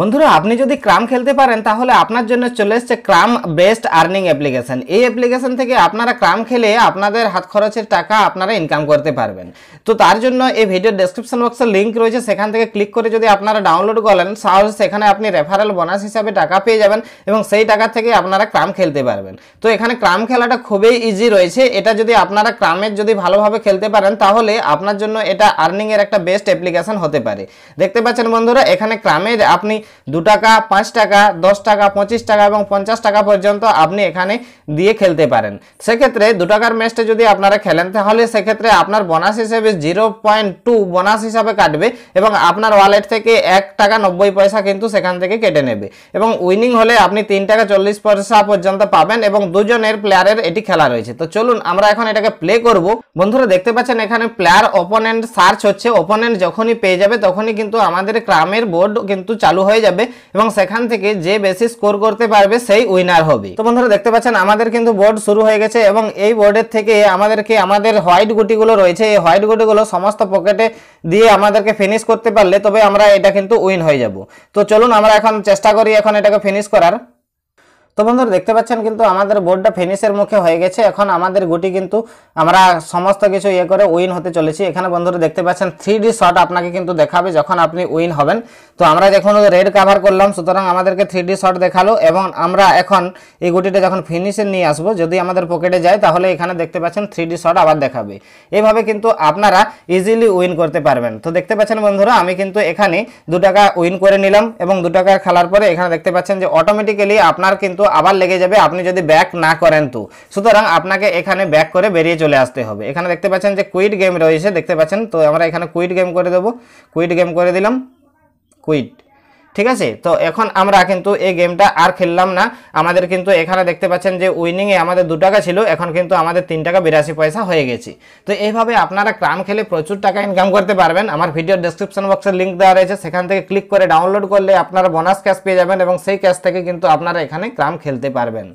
বন্ধুরা আপনি যদি ক্রাম খেলতে পারেন তাহলে আপনার জন্য চলে এসছে ক্রাম বেস্ট আর্নিং অ্যাপ্লিকেশান এই অ্যাপ্লিকেশান থেকে আপনারা ক্রাম খেলে আপনাদের হাত খরচের টাকা আপনারা ইনকাম করতে পারবেন তো তার জন্য এই ভিডিও ডেসক্রিপশন বক্সে লিঙ্ক রয়েছে সেখান থেকে ক্লিক করে যদি আপনারা ডাউনলোড করেন তাহলে সেখানে আপনি রেফারেল বোনাস হিসাবে টাকা পেয়ে যাবেন এবং সেই টাকা থেকে আপনারা ক্রাম খেলতে পারবেন তো এখানে ক্রাম খেলাটা খুবই ইজি রয়েছে এটা যদি আপনারা ক্রামের যদি ভালোভাবে খেলতে পারেন তাহলে আপনার জন্য এটা আর্নিংয়ের একটা বেস্ট অ্যাপ্লিকেশান হতে পারে দেখতে পাচ্ছেন বন্ধুরা এখানে ক্রামের আপনি দু টাকা পাঁচ টাকা দশ টাকা পঁচিশ টাকা এবং পঞ্চাশ টাকা পর্যন্ত আপনি এখানে দিয়ে খেলতে পারেন সেক্ষেত্রে দু টাকার ম্যাচটা যদি আপনারা খেলেন তাহলে সেক্ষেত্রে আপনার বোনাস হিসেবে জিরো পয়েন্ট টু বোনাস হিসাবে কাটবে এবং আপনার ওয়ালেট থেকে এক টাকা নব্বই পয়সা কিন্তু সেখান থেকে কেটে নেবে এবং উইনিং হলে আপনি তিন টাকা চল্লিশ পয়সা পর্যন্ত পাবেন এবং দুজনের প্লেয়ারের এটি খেলা রয়েছে তো চলুন আমরা এখন এটাকে প্লে করব বন্ধুরা দেখতে পাচ্ছেন এখানে প্লেয়ার ওপোনেন্ট সার্চ হচ্ছে ওপোনেন্ট যখনই পেয়ে যাবে তখনই কিন্তু আমাদের ক্রামের বোর্ড কিন্তু চালু হয়ে হয়ে যাবে এবং সেখান থেকে যে বেশি স্কোর করতে পারবে সেই উইনার হবে তো বন্ধুরা দেখতে পাচ্ছেন আমাদের কিন্তু বোর্ড শুরু হয়ে গেছে এবং এই বোর্ডের থেকে আমাদেরকে আমাদের হোয়াইট গুটিগুলো রয়েছে এই হোয়াইট গুটিগুলো সমস্ত পকেটে দিয়ে আমাদেরকে ফিনিশ করতে পারলে তবে আমরা এটা কিন্তু উইন হয়ে যাব তো চলুন আমরা এখন চেষ্টা করি এখন এটাকে ফিনিশ করার তো বন্ধুরা দেখতে পাচ্ছেন কিন্তু আমাদের বোর্ডটা ফিনিশের মুখে হয়ে গেছে এখন আমাদের গুটি কিন্তু আমরা সমস্ত কিছু ইয়ে করে উইন হতে চলেছি এখানে বন্ধুরা দেখতে পাচ্ছেন থ্রি ডি শট আপনাকে কিন্তু দেখাবে যখন আপনি উইন হবেন তো আমরা যখন রেড কাভার করলাম সুতরাং আমাদেরকে থ্রি ডি শট দেখালো এবং আমরা এখন এই গুটিটা যখন ফিনিশে নিয়ে আসবো যদি আমাদের পকেটে যায় তাহলে এখানে দেখতে পাচ্ছেন থ্রি ডি শট আবার দেখাবে এভাবে কিন্তু আপনারা ইজিলি উইন করতে পারবেন তো দেখতে পাচ্ছেন বন্ধুরা আমি কিন্তু এখানে দু টাকা উইন করে নিলাম এবং দু টাকা খেলার পরে এখানে দেখতে পাচ্ছেন যে অটোমেটিক্যালি আপনার কিন্তু আবার লেগে যাবে আপনি যদি ব্যাক না করেন তো সুতরাং আপনাকে এখানে ব্যাক করে বেরিয়ে চলে আসতে হবে এখানে দেখতে পাচ্ছেন যে কুইট গেম রয়েছে দেখতে পাচ্ছেন তো আমরা এখানে কুইট গেম করে দেবো কুইট গেম করে দিলাম কুইট ঠিক আছে তো এখন আমরা কিন্তু এই গেমটা আর খেললাম না আমাদের কিন্তু এখানে দেখতে পাচ্ছেন যে উইনিংয়ে আমাদের দু টাকা ছিল এখন কিন্তু আমাদের তিন টাকা বিরাশি পয়সা হয়ে গেছে তো এইভাবে আপনারা ক্রাম খেলে প্রচুর টাকা ইনকাম করতে পারবেন আমার ভিডিও ডেসক্রিপশন বক্সের লিঙ্ক দেওয়া রয়েছে সেখান থেকে ক্লিক করে ডাউনলোড করলে আপনারা বোনাস ক্যাশ পেয়ে যাবেন এবং সেই ক্যাশ থেকে কিন্তু আপনারা এখানে ক্রাম খেলতে পারবেন